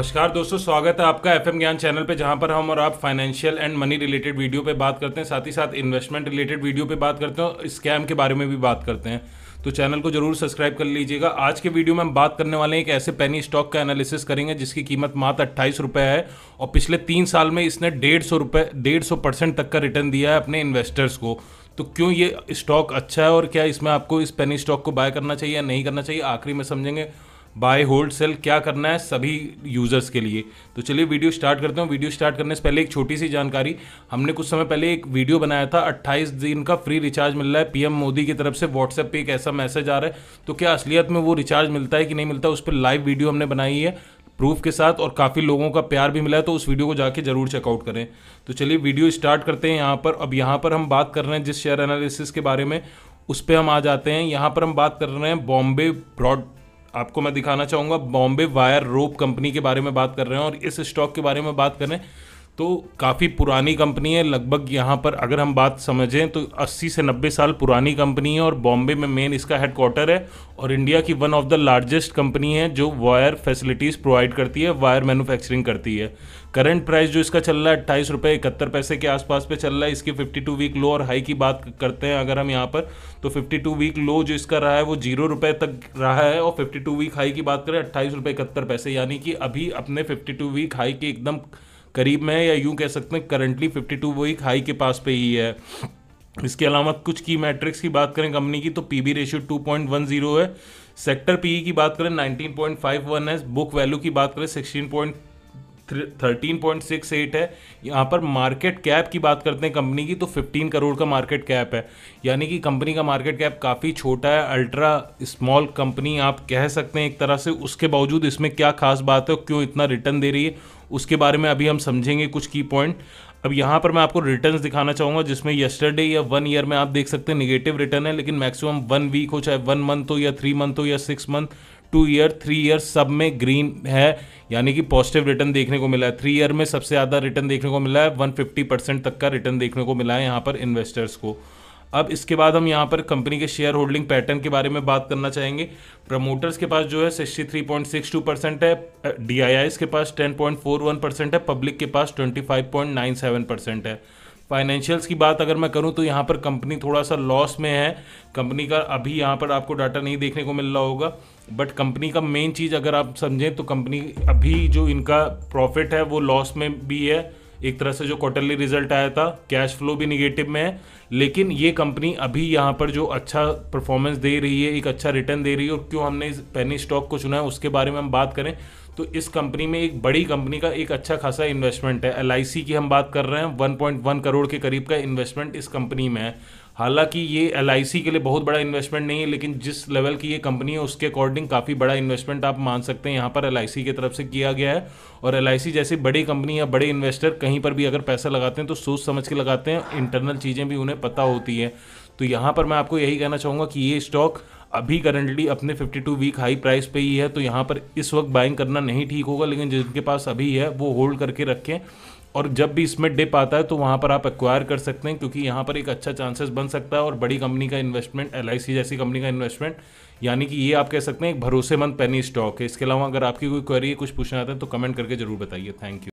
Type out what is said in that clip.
नमस्कार दोस्तों स्वागत है आपका एफएम ज्ञान चैनल पे जहां पर हम और आप financial and money related video पे बात करते हैं साथ ही साथ इन्वेस्टमेंट रिलेटेड वीडियो पे बात करते हैं और स्कैम के बारे में भी बात करते हैं तो चैनल को जरूर सब्सक्राइब कर लीजिएगा आज के वीडियो में हम बात करने वाले हैं एक ऐसे पैनी स्टॉक का एनालिसिस करेंगे जिसकी कीमत मात्र अट्ठाईस है और पिछले तीन साल में इसने डेढ़ सौ डेढ़ सौ परसेंट तक का रिटर्न दिया है अपने इन्वेस्टर्स को तो क्यों ये स्टॉक अच्छा है और क्या इसमें आपको इस पेनी स्टॉक को बाय करना चाहिए या नहीं करना चाहिए आखिरी में समझेंगे बाय होल्ड सेल क्या करना है सभी यूज़र्स के लिए तो चलिए वीडियो स्टार्ट करते हैं वीडियो स्टार्ट करने से पहले एक छोटी सी जानकारी हमने कुछ समय पहले एक वीडियो बनाया था 28 दिन का फ्री रिचार्ज मिल रहा है पीएम मोदी की तरफ से व्हाट्सएप पे एक ऐसा मैसेज आ रहा है तो क्या असलियत में वो रिचार्ज मिलता है कि नहीं मिलता उस पर लाइव वीडियो हमने बनाई है प्रूफ के साथ और काफ़ी लोगों का प्यार भी मिला है तो उस वीडियो को जाके जरूर चेकआउट करें तो चलिए वीडियो स्टार्ट करते हैं यहाँ पर अब यहाँ पर हम बात कर रहे हैं जिस शेयर एनालिसिस के बारे में उस पर हम आ जाते हैं यहाँ पर हम बात कर रहे हैं बॉम्बे ब्रॉड आपको मैं दिखाना चाहूंगा बॉम्बे वायर रोप कंपनी के बारे में बात कर रहे हैं और इस स्टॉक के बारे में बात कर रहे हैं तो काफ़ी पुरानी कंपनी है लगभग यहाँ पर अगर हम बात समझें तो 80 से 90 साल पुरानी कंपनी है और बॉम्बे में मेन इसका हेडक्वार्टर है और इंडिया की one of the largest company है जो वायर फैसिलिटीज़ प्रोवाइड करती है वायर मैन्युफैक्चरिंग करती है करंट प्राइस जो इसका चल रहा है अट्ठाईस रुपये इकहत्तर पैसे के आसपास पे चल रहा है इसकी 52 वीक लो और हाई की बात करते हैं अगर हम यहाँ पर तो 52 वीक लो जो इसका रहा है वो जीरो रुपये तक रहा है और 52 वीक हाई की बात करें अट्ठाईस रुपये इकहत्तर पैसे यानी कि अभी अपने 52 वीक हाई के एकदम करीब में या यूं कह सकते हैं करंटली 52 टू वीक हाई के पास पे ही है इसके अलावा कुछ की मैट्रिक्स की बात करें कंपनी की तो P B ratio two point one zero है सेक्टर पी e की बात करें नाइनटीन पॉइंट फाइव वन है बुक वैल्यू की बात करें sixteen point thirteen point six eight है यहाँ पर मार्केट कैप की बात करते हैं कंपनी की तो फिफ्टीन करोड़ का मार्केट कैप है यानी कि कंपनी का मार्केट कैप काफ़ी छोटा है अल्ट्रा स्मॉल कंपनी आप कह सकते हैं एक तरह से उसके बावजूद इसमें क्या खास बात है और क्यों इतना रिटर्न दे रही है उसके बारे में अभी हम समझेंगे कुछ की पॉइंट अब यहाँ पर मैं आपको रिटर्न दिखाना चाहूँगा जिसमें यस्टरडे या वन ईयर में आप देख सकते हैं निगेटिव रिटर्न है लेकिन मैक्सिमम वन वीक हो चाहे वन मंथ हो या थ्री मंथ हो या six month two year three year सब में ग्रीन है यानी कि पॉजिटिव रिटर्न देखने को मिला है थ्री ईयर में सबसे ज़्यादा रिटर्न देखने को मिला है वन फिफ्टी परसेंट तक का रिटर्न देखने को मिला है यहाँ पर इन्वेस्टर्स को अब इसके बाद हम यहाँ पर कंपनी के शेयर होल्डिंग पैटर्न के बारे में बात करना चाहेंगे प्रमोटर्स के पास जो है sixty three point six two percent है डी के पास ten point four one percent है पब्लिक के पास twenty five point nine seven percent है फाइनेंशियल्स की बात अगर मैं करूँ तो यहाँ पर कंपनी थोड़ा सा लॉस में है कंपनी का अभी यहाँ पर आपको डाटा नहीं देखने को मिल रहा होगा बट कंपनी का मेन चीज़ अगर आप समझें तो कंपनी अभी जो इनका प्रॉफिट है वो लॉस में भी है एक तरह से जो क्वार्टरली रिजल्ट आया था कैश फ्लो भी निगेटिव में है लेकिन ये कंपनी अभी यहाँ पर जो अच्छा परफॉर्मेंस दे रही है एक अच्छा रिटर्न दे रही है और क्यों हमने इस पेनी स्टॉक को चुना है उसके बारे में हम बात करें तो इस कंपनी में एक बड़ी कंपनी का एक अच्छा खासा इन्वेस्टमेंट है एल की हम बात कर रहे हैं 1.1 करोड़ के करीब का इन्वेस्टमेंट इस कंपनी में है हालांकि ये एल के लिए बहुत बड़ा इन्वेस्टमेंट नहीं है लेकिन जिस लेवल की ये कंपनी है उसके अकॉर्डिंग काफ़ी बड़ा इन्वेस्टमेंट आप मान सकते हैं यहाँ पर एल की तरफ से किया गया है और एल जैसी बड़ी कंपनी या बड़े इन्वेस्टर कहीं पर भी अगर पैसा लगाते हैं तो सोच समझ के लगाते हैं इंटरनल चीज़ें भी उन्हें पता होती है तो यहाँ पर मैं आपको यही कहना चाहूँगा कि ये स्टॉक अभी करंटली अपने 52 वीक हाई प्राइस पे ही है तो यहाँ पर इस वक्त बाइंग करना नहीं ठीक होगा लेकिन जिनके पास अभी है वो होल्ड करके रखें और जब भी इसमें डिप आता है तो वहाँ पर आप एक्वायर कर सकते हैं क्योंकि यहाँ पर एक अच्छा चांसेस बन सकता है और बड़ी कंपनी का इन्वेस्टमेंट एल जैसी कंपनी का इन्वेस्टमेंट यानी कि ये आप कह सकते हैं एक भरोसेमंद पेनी स्टॉक है इसके अलावा अगर आपकी कोई क्वेरी कुछ पूछना आता है तो कमेंट करके जरूर बताइए थैंक यू